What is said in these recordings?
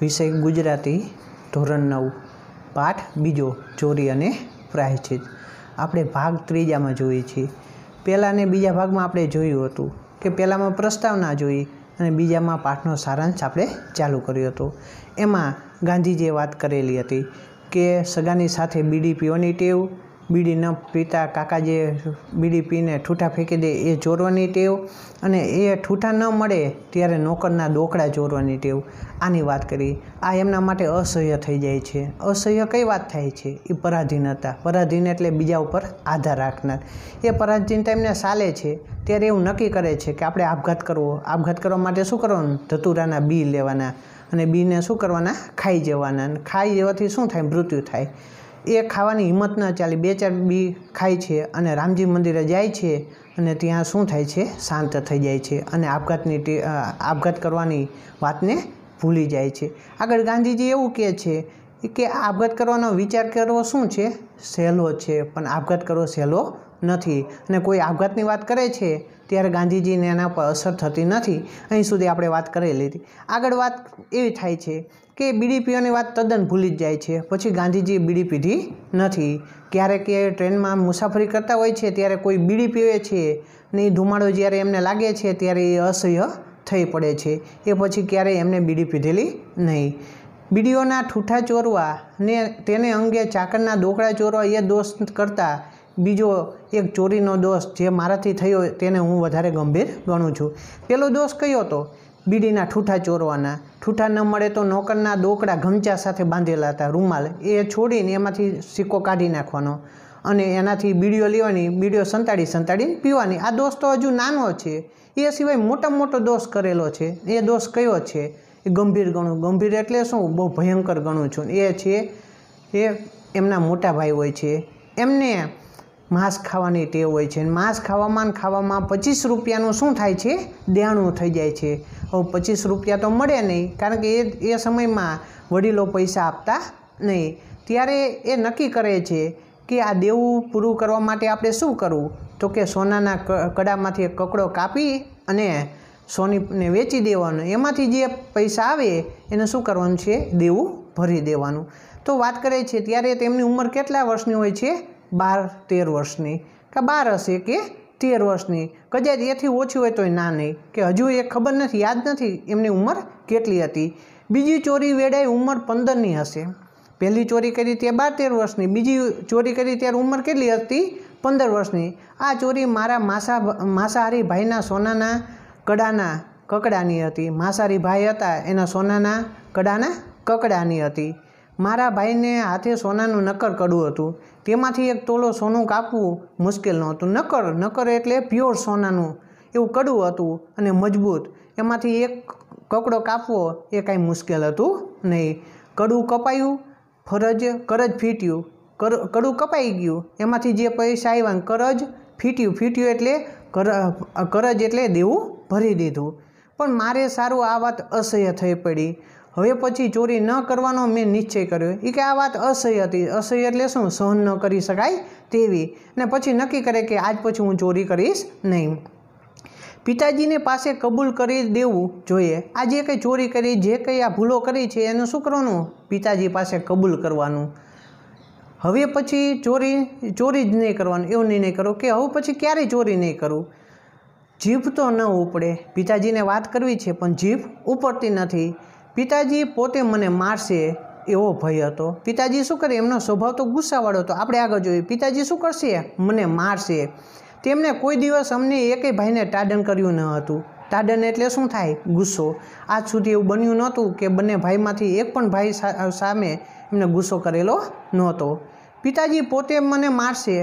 વિષય ગુજરાતી ધોરણ નવ પાઠ બીજો ચોરી અને પ્રાયશ્ચિત આપણે ભાગ ત્રીજામાં જોઈએ છીએ પહેલાં ને બીજા ભાગમાં આપણે જોયું હતું કે પહેલાંમાં પ્રસ્તાવના જોઈ અને બીજામાં પાઠનો સારાંશ આપણે ચાલુ કર્યો હતો એમાં ગાંધીજીએ વાત કરેલી હતી કે સગાની સાથે બીડી પીવાની ટેવ બીડી ન પીતા કાકા જે બીડી પીને ઠૂઠા ફેંકી દે એ ચોરવાની ટેવ અને એ ઠૂઠા ન મળે ત્યારે નોકરના ડોકડા ચોરવાની ટેવ આની વાત કરી આ એમના માટે અસહ્ય થઈ જાય છે અસહ્ય કઈ વાત થાય છે એ પરાધીન હતા પરાધીન એટલે બીજા ઉપર આધાર રાખનાર એ પરાધીનતા એમને ચાલે છે ત્યારે એવું નક્કી કરે છે કે આપણે આપઘાત કરવો આપઘાત કરવા માટે શું કરવાનું ધતુરાના બી લેવાના અને બીને શું કરવાના ખાઈ જવાના ખાઈ જવાથી શું થાય મૃત્યુ થાય એ ખાવાની હિંમત ન ચાલી બે ચાર બી ખાય છે અને રામજી મંદિરે જાય છે અને ત્યાં શું થાય છે શાંત થઈ જાય છે અને આપઘાતની આપઘાત કરવાની વાતને ભૂલી જાય છે આગળ ગાંધીજી એવું કહે છે કે આપઘાત કરવાનો વિચાર કરવો શું છે સહેલો છે પણ આપઘાત કરવો સહેલો નથી અને કોઈ આપઘાતની વાત કરે છે ત્યારે ગાંધીજીને એના પર અસર થતી નથી અહીં સુધી આપણે વાત કરી લીધી આગળ વાત એવી થાય છે કે બીડી પીવાની વાત તદ્દન ભૂલી જ જાય છે પછી ગાંધીજીએ બીડી પીધી નથી ક્યારેક એ ટ્રેનમાં મુસાફરી કરતા હોય છે ત્યારે કોઈ બીડી પીવે છે ને એ ધુમાડો જ્યારે એમને લાગે છે ત્યારે એ અસહ્ય થઈ પડે છે એ પછી ક્યારેય એમને બીડી પીધેલી નહીં બીડીઓના ઠૂઠા ચોરવા ને તેને અંગે ચાકરના દોકડા ચોરવા એ દોષ કરતાં બીજો એક ચોરીનો દોષ જે મારાથી થયો તેને હું વધારે ગંભીર ગણું છું પેલો દોષ કયો હતો બીડીના ઠૂઠા ચોરવાના ઠૂઠા ન મળે તો નોકરના દોકડા ગમચા સાથે બાંધેલા હતા રૂમાલ એ છોડીને એમાંથી સિક્કો કાઢી નાખવાનો અને એનાથી બીડીઓ લેવાની બીડીઓ સંતાડી સંતાડીને પીવાની આ દોષ તો હજુ નાનો છે એ સિવાય મોટા મોટો દોષ કરેલો છે એ દોષ કયો છે એ ગંભીર ગણું ગંભીર એટલે શું બહુ ભયંકર ગણું છું એ છે એ એમના મોટા ભાઈ હોય છે એમને માંસ ખાવાની ટેવ હોય છે માંસ ખાવામાં ખાવામાં પચીસ રૂપિયાનું શું થાય છે દેણું થઈ જાય છે હવે પચીસ રૂપિયા તો મળે નહીં કારણ કે એ એ સમયમાં વડીલો પૈસા આપતા નહીં ત્યારે એ નક્કી કરે છે કે આ દેવું પૂરું કરવા માટે આપણે શું કરવું તો કે સોનાના કડામાંથી કકડો કાપી અને સોનીને વેચી દેવાનું એમાંથી જે પૈસા આવે એને શું કરવાનું છે દેવું ભરી દેવાનું તો વાત કરે છે ત્યારે તેમની ઉંમર કેટલા વર્ષની હોય છે બાર તેર વર્ષની કે બાર હશે કે તેર વર્ષની કદાચ એથી ઓછી હોય તોય ના નહીં કે હજુ એ ખબર નથી યાદ નથી એમની ઉંમર કેટલી હતી બીજી ચોરી વેળાએ ઉંમર પંદરની હશે પહેલી ચોરી કરી તે બાર તેર વર્ષની બીજી ચોરી કરી ત્યારે ઉંમર કેટલી હતી પંદર વર્ષની આ ચોરી મારા માસા માંસાહારી ભાઈના સોનાના કડાના કકડાની હતી માંસાહારી ભાઈ હતા એના સોનાના કડાના કકડાની હતી મારા ભાઈને હાથે સોનાનું નક્કર કડવું હતું તેમાંથી એક તોલો સોનું કાપવું મુશ્કેલ નહોતું નક્કર નક્કર એટલે પ્યોર સોનાનું એવું કડવું હતું અને મજબૂત એમાંથી એક કકડો કાપવો એ કાંઈ મુશ્કેલ હતું નહીં કડવું કપાયું ફરજ કરજ ફીટ્યું કર કડું કપાઈ ગયું એમાંથી જે પૈસા આવ્યા કરજ ફીટ્યું ફીટ્યું એટલે કર કરજ એટલે દેવું ભરી દીધું પણ મારે સારું આ વાત અસહ્ય થઈ પડી હવે પછી ચોરી ન કરવાનો મેં નિશ્ચય કર્યો એ કે આ વાત અસહ્ય હતી અસહ્ય એટલે શું સહન ન કરી શકાય તેવી અને પછી નક્કી કરે કે આજ પછી હું ચોરી કરીશ નહીં પિતાજીને પાસે કબૂલ કરી દેવું જોઈએ આ જે કંઈ ચોરી કરી જે કંઈ આ ભૂલો કરી છે એનું શું કરવાનું પિતાજી પાસે કબૂલ કરવાનું હવે પછી ચોરી ચોરી જ નહીં કરવાનું એવો નિર્ણય કરો કે હવે પછી ક્યારેય ચોરી નહીં કરું જીભ તો ન ઉપડે પિતાજીને વાત કરવી છે પણ જીભ ઉપડતી નથી પિતાજી પોતે મને મારશે એવો ભય હતો પિતાજી શું કરે એમનો સ્વભાવ તો ગુસ્સાવાળો હતો આપણે આગળ જોઈએ પિતાજી શું કરશે મને મારશે તેમણે કોઈ દિવસ અમને એકે ભાઈને ટાડન કર્યું ન હતું તાડન એટલે શું થાય ગુસ્સો આજ સુધી એવું બન્યું નહોતું કે બંને ભાઈમાંથી એક પણ ભાઈ સામે એમને ગુસ્સો કરેલો નહોતો પિતાજી પોતે મને મારશે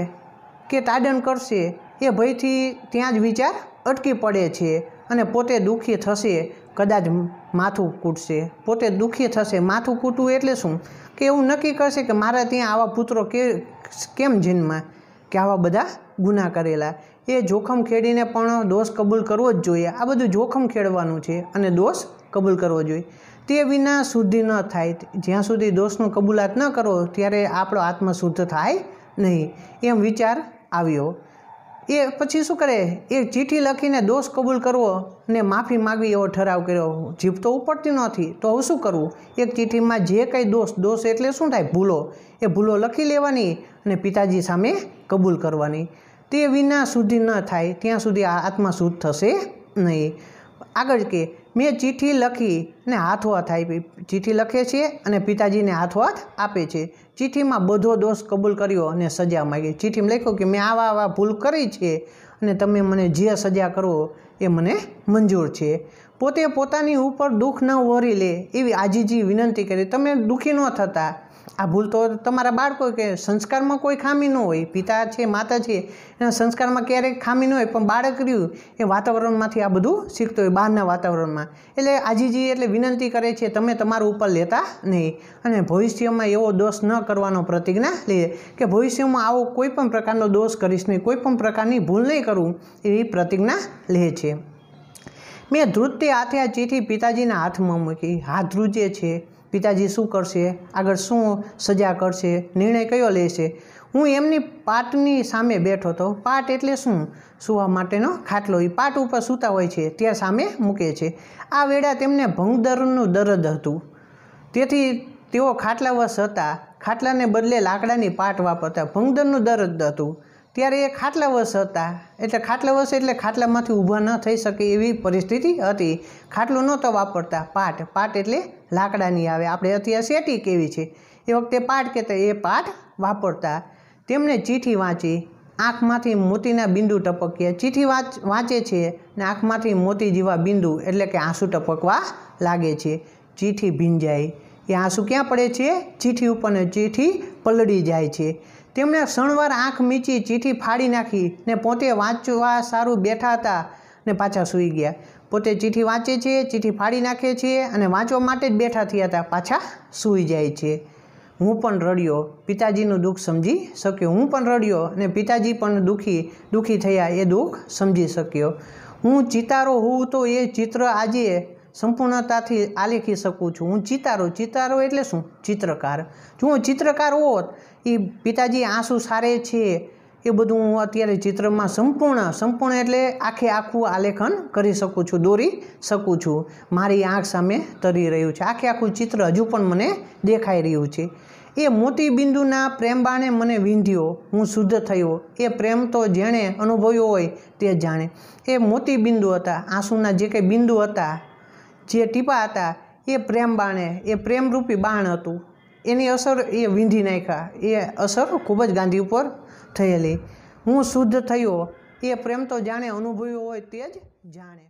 કે તાડન કરશે એ ભયથી ત્યાં જ વિચાર અટકી પડે છે અને પોતે દુઃખી થશે કદાચ માથું કૂટશે પોતે દુઃખી થશે માથું કૂટવું એટલે શું કે એવું નક્કી કરશે કે મારા ત્યાં આવા પુત્રો કે કેમ જીનમાં કે આવા બધા ગુના કરેલા એ જોખમ ખેડીને પણ દોષ કબૂલ કરવો જ જોઈએ આ બધું જોખમ ખેડવાનું છે અને દોષ કબૂલ કરવો જોઈએ તે વિના શુદ્ધિ ન થાય જ્યાં સુધી દોષનું કબૂલાત ન કરો ત્યારે આપણો આત્મશુદ્ધ થાય નહીં એમ વિચાર આવ્યો એ પછી શું કરે એ ચીઠી લખીને દોષ કબૂલ કરવો ને માફી માગવી એવો ઠરાવ કર્યો જીભ તો ઉપડતી નથી તો હવે શું કરવું એક ચીઠીમાં જે કંઈ દોષ દોષ એટલે શું થાય ભૂલો એ ભૂલો લખી લેવાની અને પિતાજી સામે કબૂલ કરવાની તે વિના સુધી ન થાય ત્યાં સુધી આ આત્મા શુદ્ધ થશે નહીં આગળ કે મેં ચીઠી લખી ને હાથો હાથ આપી ચીઠી લખે છે અને પિતાજીને હાથો હાથ આપે છે ચિઠ્ઠીમાં બધો દોષ કબૂલ કર્યો અને સજા માગી ચિઠ્ઠીમાં લખ્યું કે મેં આવા આવા ભૂલ કરી છે અને તમે મને જે સજા કરો એ મને મંજૂર છે પોતે પોતાની ઉપર દુઃખ ન વહોરી લે એવી આજીજી વિનંતી કરી તમે દુઃખી ન થતા આ ભૂલ તો તમારા બાળકો કે સંસ્કારમાં કોઈ ખામી ન હોય પિતા છે માતા છે એના સંસ્કારમાં ક્યારેક ખામી ન હોય પણ બાળક રહ્યું એ વાતાવરણમાંથી આ બધું શીખતો હોય બહારના વાતાવરણમાં એટલે આજીજી એટલે વિનંતી કરે છે તમે તમારું ઉપર લેતા નહીં અને ભવિષ્યમાં એવો દોષ ન કરવાનો પ્રતિજ્ઞા લે કે ભવિષ્યમાં આવો કોઈ પણ પ્રકારનો દોષ કરીશ નહીં કોઈ પણ પ્રકારની ભૂલ નહીં કરું એવી પ્રતિજ્ઞા લે છે મેં ધ્રુજતી હાથે આ ચીઠી પિતાજીના હાથમાં મૂકી હાથ ધ્રુજે છે પિતાજી શું કરશે આગળ શું સજા કરશે નિર્ણય કયો લેશે હું એમની પાટની સામે બેઠો હતો પાટ એટલે શું સૂવા માટેનો ખાટલો એ પાટ ઉપર સૂતા હોય છે ત્યાં સામે મૂકે છે આ વેળા તેમને ભંગદરનું દરદ હતું તેથી તેઓ ખાટલાવશ હતા ખાટલાને બદલે લાકડાની પાટ વાપરતા ભંગદરનું દરદ હતું ત્યારે એ ખાટલાવશ હતા એટલે ખાટલાવશ એટલે ખાટલામાંથી ઊભા ન થઈ શકે એવી પરિસ્થિતિ હતી ખાટલું નહોતો વાપરતા પાટ પાટ એટલે લાકડાની આવે આપણે અત્યારે શેટી કેવી છે એ વખતે પાટ કહેતા એ પાટ વાપરતા તેમણે ચીઠી વાંચી આંખમાંથી મોતીના બિંદુ ટપક્યા ચીઠી વાંચ વાંચે છે ને આંખમાંથી મોતી જેવા બિંદુ એટલે કે આંસુ ટપકવા લાગે છે ચીઠી ભીંજાય એ આંસુ ક્યાં પડે છે ચીઠી ઉપર ચીઠી પલળી જાય છે તેમણે શણવાર આંખ મીચી ચીઠી ફાડી નાખી ને પોતે વાંચવા સારું બેઠા હતા ને પાછા સૂઈ ગયા પોતે ચીઠી વાંચે છે ચીઠી ફાડી નાખે છે અને વાંચવા માટે જ બેઠા થયા હતા પાછા સૂઈ જાય છે હું પણ રડ્યો પિતાજીનું દુઃખ સમજી શક્યો હું પણ રડ્યો અને પિતાજી પણ દુઃખી દુઃખી થયા એ દુઃખ સમજી શક્યો હું ચિતારો હોઉં તો એ ચિત્ર આજે સંપૂર્ણતાથી આલેખી શકું છું હું ચિતારો ચિતારો એટલે શું ચિત્રકાર જો હું ચિત્રકાર હોત એ પિતાજી આંસુ સારે છે એ બધું હું અત્યારે ચિત્રમાં સંપૂર્ણ સંપૂર્ણ એટલે આખે આખું આલેખન કરી શકું છું દોરી શકું છું મારી આંખ સામે તરી રહ્યું છે આખે આખું ચિત્ર હજુ પણ મને દેખાઈ રહ્યું છે એ મોતી બિંદુના પ્રેમબાણે મને વીંધ્યો હું શુદ્ધ થયો એ પ્રેમ તો જેણે અનુભવ્યો હોય તે જાણે એ મોતી બિંદુ હતા આંસુના જે કંઈ બિંદુ હતા જે ટીપા હતા એ પ્રેમ બાણે એ પ્રેમરૂપી બાણ હતું એની અસર એ વીંધી નાખ્યા એ અસર ખૂબ જ ગાંધી ઉપર થયેલી હું શુદ્ધ થયો એ પ્રેમ તો જાણે અનુભવ્યો હોય તે જ જાણે